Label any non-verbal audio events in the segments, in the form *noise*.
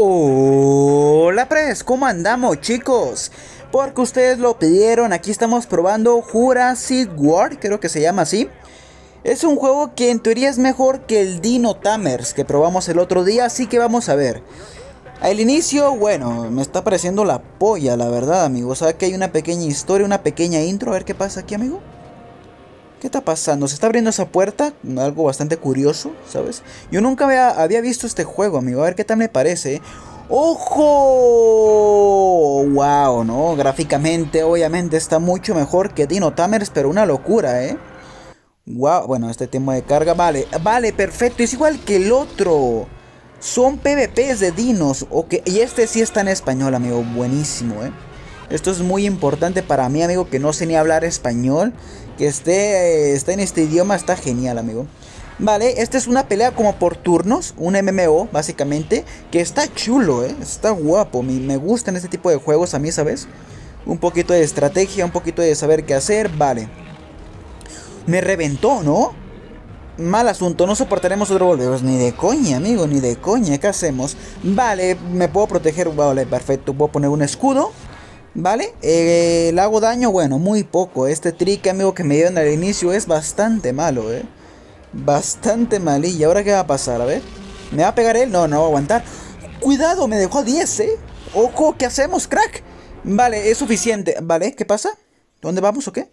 Hola Pres, ¿cómo andamos chicos? Porque ustedes lo pidieron, aquí estamos probando Jurassic World, creo que se llama así. Es un juego que en teoría es mejor que el Dino Tamers que probamos el otro día, así que vamos a ver. Al inicio, bueno, me está pareciendo la polla, la verdad, amigo. O sea que hay una pequeña historia, una pequeña intro, a ver qué pasa aquí, amigo. ¿Qué está pasando? ¿Se está abriendo esa puerta? Algo bastante curioso, ¿sabes? Yo nunca había, visto este juego, amigo. A ver qué tal me parece. ¡Ojo! ¡Wow! ¿No? Gráficamente, obviamente, está mucho mejor que Dino Tamers, pero una locura, ¿eh? ¡Wow! Bueno, este tema de carga, vale. Vale, perfecto. Es igual que el otro. Son PvPs de dinos. Ok, y este sí está en español, amigo. Buenísimo, ¿eh? Esto es muy importante para mí, amigo, que no sé ni hablar español. Que esté, eh, está en este idioma, está genial, amigo. Vale, esta es una pelea como por turnos, un MMO básicamente, que está chulo, ¿eh? está guapo, me, gustan este tipo de juegos a mí, ¿sabes? Un poquito de estrategia, un poquito de saber qué hacer, vale. Me reventó, ¿no? mal asunto, no soportaremos otro Pues Ni de coña, amigo, ni de coña. ¿Qué hacemos? Vale, me puedo proteger. Vale, perfecto. Puedo poner un escudo. ¿Vale? Eh, le hago daño, bueno, muy poco. Este trick, amigo, que me dieron al inicio es bastante malo, ¿eh? Bastante mal. ¿Y ahora qué va a pasar? A ver. ¿Me va a pegar él? No, no va a aguantar. Cuidado, me dejó 10, ¿eh? Ojo, ¿qué hacemos, crack? Vale, es suficiente. ¿Vale? ¿Qué pasa? ¿Dónde vamos o qué?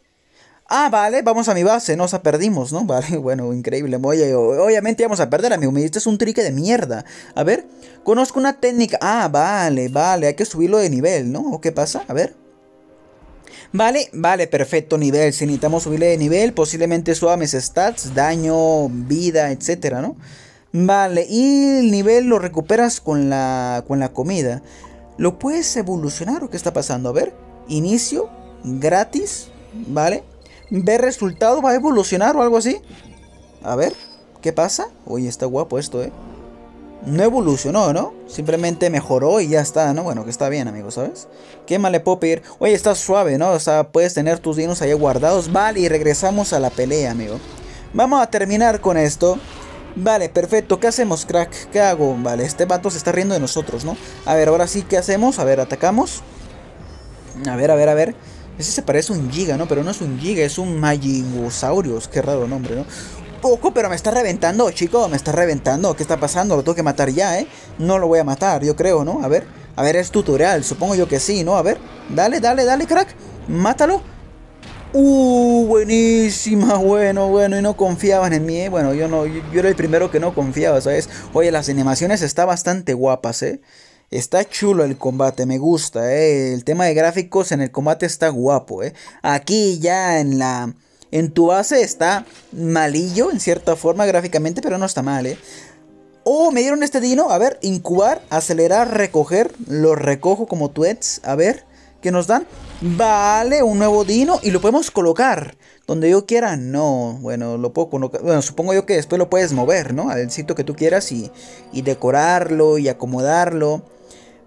Ah, vale, vamos a mi base, nos perdimos, ¿no? *laughs* Vale, bueno, increíble. obviamente vamos a perder, amigo. Me diste es un trique de mierda. A ver, conozco una técnica. Ah, vale, vale, hay que subirlo de nivel, ¿no? ¿O qué pasa? A ver. Vale, vale, perfecto nivel. Si necesitamos subirle de nivel, posiblemente suba mis stats, daño, vida, etcétera, ¿no? Vale, y el nivel lo recuperas con la, con la comida. ¿Lo puedes evolucionar o qué está pasando? A ver, inicio, gratis, ¿vale? ver resultado, va a evolucionar o algo así. A ver, ¿qué pasa? Oye, está guapo esto, ¿eh? No evolucionó, ¿no? Simplemente mejoró y ya está, ¿no? Bueno, que está bien, amigo, ¿sabes? ¿Qué más le puedo pedir? Oye, está suave, ¿no? O sea, puedes tener tus dinos ahí guardados. Vale, y regresamos a la pelea, amigo. Vamos a terminar con esto. Vale, perfecto. ¿Qué hacemos, crack? ¿Qué hago? Vale, este vato se está riendo de nosotros, ¿no? A ver, ahora sí, ¿qué hacemos? A ver, atacamos. A ver, a ver, a ver. Ese se parece a un Giga, ¿no? Pero no es un Giga, es un Majingosaurus. Qué raro nombre, ¿no? Poco, pero me está reventando, chico. Me está reventando. ¿Qué está pasando? Lo tengo que matar ya, ¿eh? No lo voy a matar, yo creo, ¿no? A ver. A ver, es tutorial. Supongo yo que sí, ¿no? A ver. Dale, dale, dale, crack. Mátalo. Uh, buenísima, bueno, bueno, y no confiaban en mí, ¿eh? bueno, yo no, yo, era el primero que no confiaba, ¿sabes? Oye, las animaciones están bastante guapas, ¿eh? Está chulo el combate, me gusta, eh. El tema de gráficos en el combate está guapo, eh. Aquí ya en la... En tu base está malillo, en cierta forma, gráficamente, pero no está mal, eh. Oh, me dieron este dino. A ver, incubar, acelerar, recoger. Lo recojo como tuets. A ver, ¿qué nos dan? Vale, un nuevo dino y lo podemos colocar donde yo quiera. No, bueno, lo puedo colocar. Bueno, supongo yo que después lo puedes mover, ¿no? Al sitio que tú quieras y, y decorarlo y acomodarlo.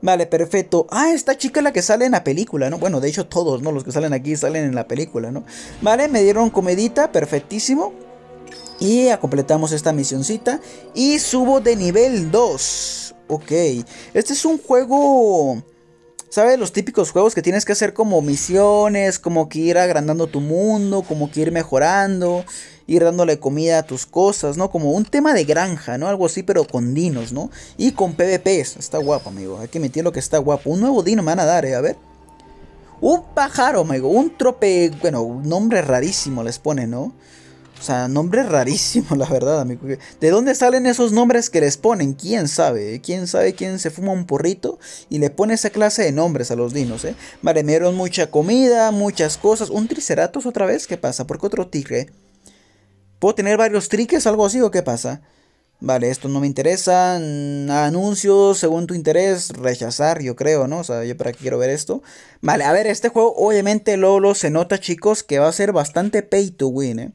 Vale, perfecto. Ah, esta chica es la que sale en la película, ¿no? Bueno, de hecho todos, ¿no? Los que salen aquí salen en la película, ¿no? Vale, me dieron comedita, perfectísimo. Y completamos esta misioncita. Y subo de nivel 2. Ok. Este es un juego ¿Sabes? Los típicos juegos que tienes que hacer como misiones, como que ir agrandando tu mundo, como que ir mejorando, ir dándole comida a tus cosas, ¿no? Como un tema de granja, ¿no? Algo así, pero con dinos, ¿no? Y con PvPs. Está guapo, amigo. Hay que lo que está guapo. Un nuevo dino me van a dar, ¿eh? A ver. Un pájaro, amigo. Un trope... Bueno, un nombre rarísimo les pone, ¿no? O sea, nombre rarísimo, *laughs* la verdad, amigo. ¿De dónde salen esos nombres que les ponen? ¿Quién sabe? ¿Eh? ¿Quién sabe quién se fuma un porrito y le pone esa clase de nombres a los dinos, eh? Vale, me dieron mucha comida, muchas cosas. ¿Un triceratos otra vez? ¿Qué pasa? ¿Por qué otro tigre? ¿Puedo tener varios triques algo así o qué pasa? Vale, esto no me interesa. Mm, anuncios según tu interés. Rechazar, yo creo, ¿no? O sea, yo para qué quiero ver esto. Vale, a ver, este juego obviamente Lolo se nota, chicos, que va a ser bastante pay to win, ¿eh?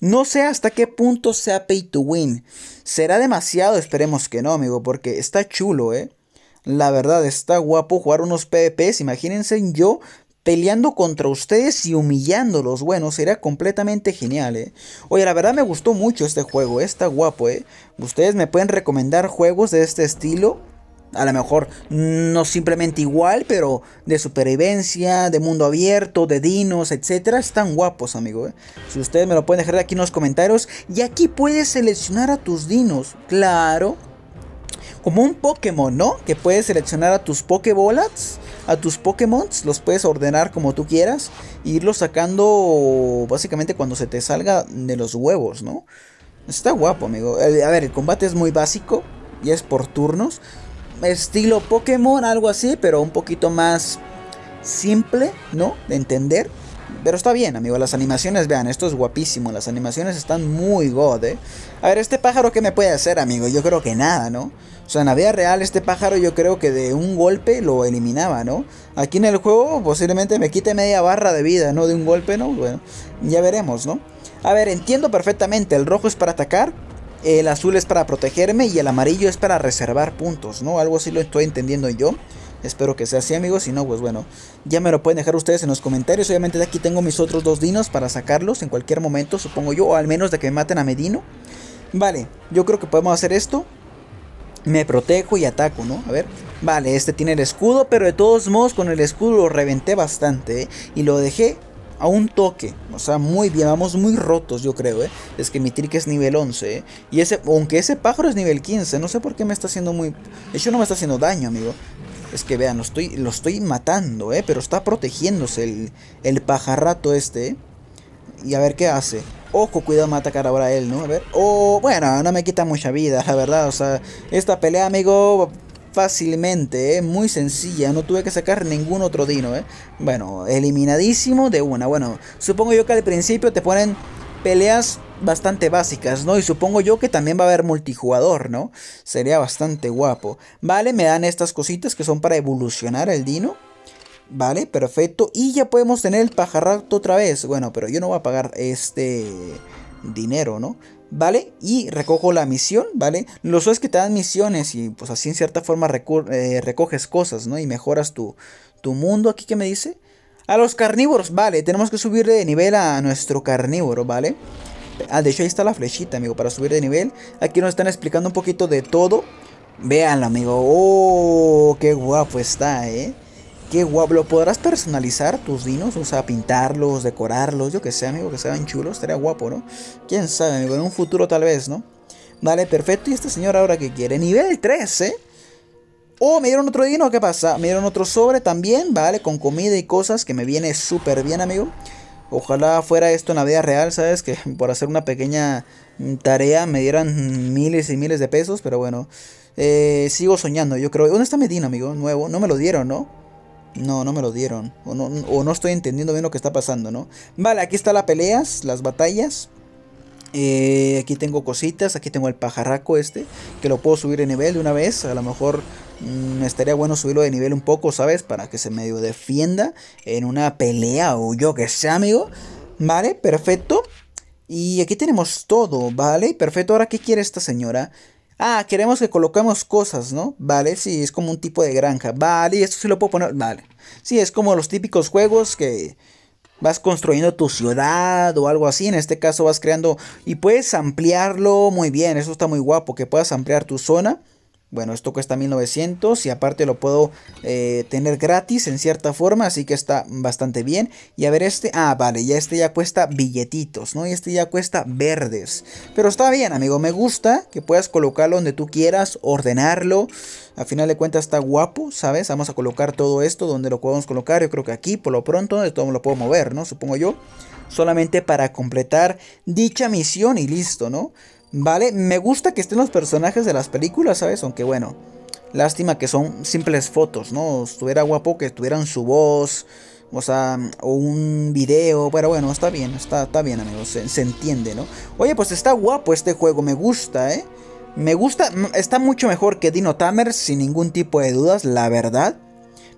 No sé hasta qué punto sea pay to win. Será demasiado, esperemos que no, amigo, porque está chulo, ¿eh? La verdad, está guapo jugar unos PvPs. Imagínense yo peleando contra ustedes y humillándolos. Bueno, sería completamente genial, ¿eh? Oye, la verdad me gustó mucho este juego, ¿eh? está guapo, ¿eh? Ustedes me pueden recomendar juegos de este estilo. A lo mejor no simplemente igual, pero de supervivencia, de mundo abierto, de dinos, etcétera. Están guapos, amigo. Eh. Si ustedes me lo pueden dejar aquí en los comentarios. Y aquí puedes seleccionar a tus dinos. Claro. Como un Pokémon, ¿no? Que puedes seleccionar a tus Pokébolas. A tus Pokémon. Los puedes ordenar como tú quieras. E irlos sacando básicamente cuando se te salga de los huevos, ¿no? Está guapo, amigo. A ver, el combate es muy básico. Y es por turnos estilo Pokémon, algo así, pero un poquito más simple, ¿no? De entender. Pero está bien, amigo. Las animaciones, vean, esto es guapísimo. Las animaciones están muy god, ¿eh? A ver, ¿este pájaro qué me puede hacer, amigo? Yo creo que nada, ¿no? O sea, en la vida real, este pájaro yo creo que de un golpe lo eliminaba, ¿no? Aquí en el juego posiblemente me quite media barra de vida, ¿no? De un golpe, ¿no? Bueno, ya veremos, ¿no? A ver, entiendo perfectamente. El rojo es para atacar, el azul es para protegerme y el amarillo es para reservar puntos, ¿no? Algo así lo estoy entendiendo yo. Espero que sea así, amigos. Si no, pues bueno, ya me lo pueden dejar ustedes en los comentarios. Obviamente, de aquí tengo mis otros dos dinos para sacarlos en cualquier momento, supongo yo, o al menos de que me maten a Medino. Vale, yo creo que podemos hacer esto. Me protejo y ataco, ¿no? A ver. Vale, este tiene el escudo, pero de todos modos con el escudo lo reventé bastante ¿eh? y lo dejé a un toque. O sea, muy bien, vamos muy rotos, yo creo, ¿eh? Es que mi trick es nivel 11, ¿eh? Y ese, aunque ese pájaro es nivel 15, no sé por qué me está haciendo muy... De hecho, no me está haciendo daño, amigo. Es que vean, lo estoy, lo estoy matando, ¿eh? Pero está protegiéndose el, el pajarrato este, ¿eh? Y a ver qué hace. Ojo, cuidado, me va a atacar ahora él, ¿no? A ver. o oh, bueno, no me quita mucha vida, la verdad. O sea, esta pelea, amigo, fácilmente, ¿eh? muy sencilla, no tuve que sacar ningún otro dino, ¿eh? Bueno, eliminadísimo de una. Bueno, supongo yo que al principio te ponen peleas bastante básicas, ¿no? Y supongo yo que también va a haber multijugador, ¿no? Sería bastante guapo. Vale, me dan estas cositas que son para evolucionar el dino. Vale, perfecto. Y ya podemos tener el pajarrato otra vez. Bueno, pero yo no voy a pagar este dinero, ¿no? ¿vale? Y recojo la misión, ¿vale? Lo suelo que te dan misiones y pues así en cierta forma eh, recoges cosas, ¿no? Y mejoras tu, tu mundo. ¿Aquí que me dice? A los carnívoros, vale. Tenemos que subir de nivel a nuestro carnívoro, ¿vale? Ah, de hecho ahí está la flechita, amigo, para subir de nivel. Aquí nos están explicando un poquito de todo. Véanlo, amigo. ¡Oh! ¡Qué guapo está, eh! Qué guapo. ¿Lo podrás personalizar tus dinos? O sea, pintarlos, decorarlos, yo que sé, amigo, que sean chulos. Estaría guapo, ¿no? Quién sabe, amigo, en un futuro tal vez, ¿no? Vale, perfecto. ¿Y este señor ahora qué quiere? Nivel 13. ¿eh? Oh, me dieron otro dino, ¿qué pasa? Me dieron otro sobre también, ¿vale? Con comida y cosas, que me viene súper bien, amigo. Ojalá fuera esto en la vida real, ¿sabes? Que *laughs* por hacer una pequeña tarea me dieran miles y miles de pesos, pero bueno. Eh, sigo soñando, yo creo. ¿Dónde está mi amigo? Nuevo. No me lo dieron, ¿no? No, no me lo dieron. O no, o no estoy entendiendo bien lo que está pasando, ¿no? Vale, aquí está las peleas, las batallas. Eh, aquí tengo cositas, aquí tengo el pajarraco este, que lo puedo subir de nivel de una vez. A lo mejor mm, estaría bueno subirlo de nivel un poco, ¿sabes? Para que se medio defienda en una pelea o yo que sé, amigo. Vale, perfecto. Y aquí tenemos todo, ¿vale? Perfecto. Ahora, ¿qué quiere esta señora? Ah, queremos que coloquemos cosas, ¿no? Vale, sí, es como un tipo de granja. Vale, y esto sí lo puedo poner. Vale. Sí, es como los típicos juegos que vas construyendo tu ciudad o algo así. En este caso vas creando y puedes ampliarlo muy bien. Eso está muy guapo, que puedas ampliar tu zona. Bueno, esto cuesta 1900 y aparte lo puedo eh, tener gratis en cierta forma, así que está bastante bien. Y a ver este, ah, vale, ya este ya cuesta billetitos, ¿no? Y este ya cuesta verdes. Pero está bien, amigo, me gusta que puedas colocarlo donde tú quieras, ordenarlo. A final de cuentas está guapo, ¿sabes? Vamos a colocar todo esto donde lo podemos colocar. Yo creo que aquí, por lo pronto, todo lo puedo mover, ¿no? Supongo yo. Solamente para completar dicha misión y listo, ¿no? ¿Vale? Me gusta que estén los personajes de las películas, ¿sabes? Aunque bueno, lástima que son simples fotos, ¿no? Estuviera guapo que tuvieran su voz, o sea, o un video, pero bueno, está bien, está, bien, amigos, se, se entiende, ¿no? Oye, pues está guapo este juego, me gusta, ¿eh? Me gusta, está mucho mejor que Dino Tamers, sin ningún tipo de dudas, la verdad.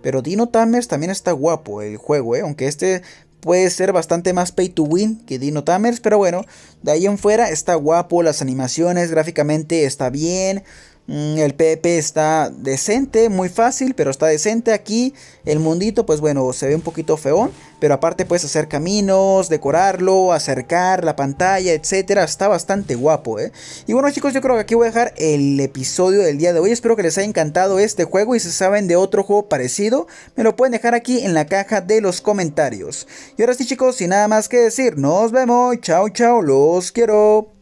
Pero Dino Tamers también está guapo el juego, ¿eh? Aunque este puede ser bastante más pay to win que Dino Tamers, pero bueno, de ahí en fuera está guapo, las animaciones gráficamente está bien, Mm, el PP está decente, muy fácil, pero está decente aquí. El mundito, pues bueno, se ve un poquito feón. Pero aparte puedes hacer caminos, decorarlo, acercar la pantalla, etcétera. Está bastante guapo, ¿eh? Y bueno chicos, yo creo que aquí voy a dejar el episodio del día de hoy. Espero que les haya encantado este juego y si saben de otro juego parecido, me lo pueden dejar aquí en la caja de los comentarios. Y ahora sí chicos, sin nada más que decir, nos vemos. Chao, chao, los quiero.